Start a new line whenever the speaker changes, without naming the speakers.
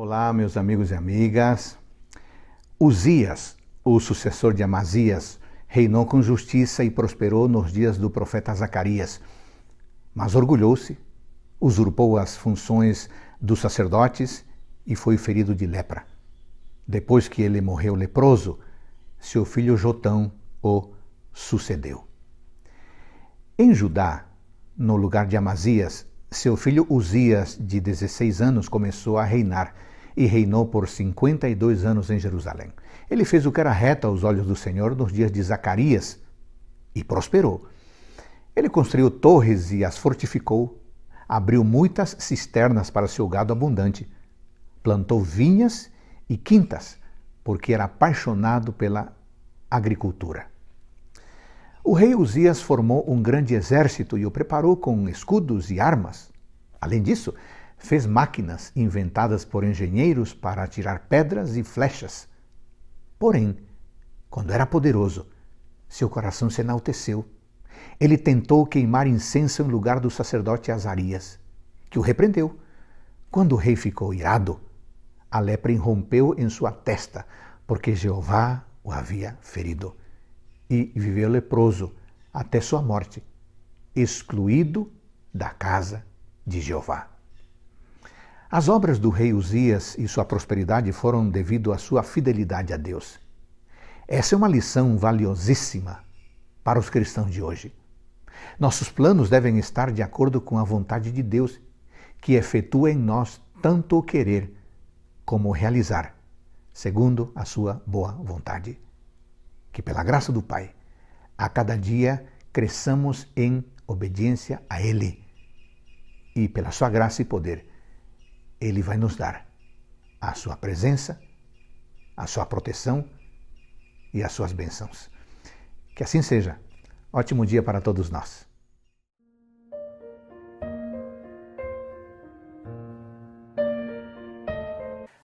Olá, meus amigos e amigas. Uzias, o sucessor de Amazias, reinou com justiça e prosperou nos dias do profeta Zacarias, mas orgulhou-se, usurpou as funções dos sacerdotes e foi ferido de lepra. Depois que ele morreu leproso, seu filho Jotão o sucedeu. Em Judá, no lugar de Amazias, seu filho Uzias, de 16 anos, começou a reinar e reinou por 52 anos em Jerusalém. Ele fez o que era reto aos olhos do Senhor nos dias de Zacarias e prosperou. Ele construiu torres e as fortificou, abriu muitas cisternas para seu gado abundante, plantou vinhas e quintas, porque era apaixonado pela agricultura. O rei Uzias formou um grande exército e o preparou com escudos e armas. Além disso, fez máquinas inventadas por engenheiros para atirar pedras e flechas. Porém, quando era poderoso, seu coração se enalteceu. Ele tentou queimar incenso em lugar do sacerdote Azarias, que o repreendeu. Quando o rei ficou irado, a lepra irrompeu em sua testa, porque Jeová o havia ferido e viveu leproso até sua morte, excluído da casa de Jeová. As obras do rei Uzias e sua prosperidade foram devido à sua fidelidade a Deus. Essa é uma lição valiosíssima para os cristãos de hoje. Nossos planos devem estar de acordo com a vontade de Deus, que efetua em nós tanto o querer como o realizar, segundo a sua boa vontade que pela graça do Pai, a cada dia cresçamos em obediência a Ele. E pela Sua graça e poder, Ele vai nos dar a Sua presença, a Sua proteção e as Suas bênçãos. Que assim seja. Ótimo dia para todos nós.